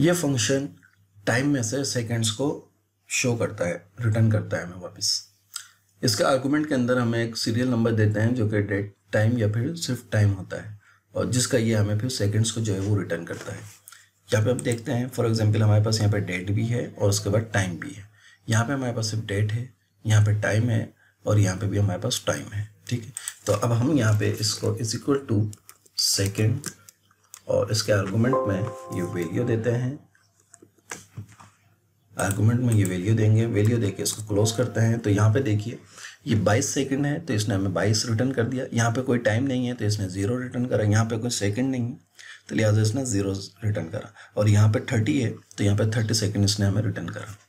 ये function time में से सेकेंड्स को शो करता है रिटर्न करता है हमें वापस इसके आर्गूमेंट के अंदर हमें एक सीरियल नंबर देते हैं जो कि डेट टाइम या फिर सिर्फ टाइम होता है और जिसका ये हमें फिर सेकेंड्स को जो है वो रिटर्न करता है यहाँ पे हम देखते हैं फॉर एग्जांपल हमारे पास यहाँ पे डेट भी है और उसके बाद टाइम भी है यहाँ पे हमारे पास सिर्फ डेट है यहाँ पे टाइम है और यहाँ पे भी हमारे पास टाइम है ठीक है तो अब हम यहाँ पे इसको इज इक्वल टू सेकेंड और इसके आर्गुमेंट में ये वैल्यू देते हैं आर्गुमेंट में ये वैल्यू देंगे वैल्यू देके इसको क्लोज करते हैं तो यहाँ पे देखिए ये 22 सेकंड है तो इसने हमें 22 रिटर्न कर दिया यहाँ पे कोई टाइम नहीं है तो इसने ज़ीरो रिटर्न करा यहाँ पे कोई सेकंड नहीं है तो लिहाजा इसने ज़ीरो रिटर्न करा और यहाँ पे 30 है तो यहाँ पे 30 सेकंड इसने हमें रिटर्न करा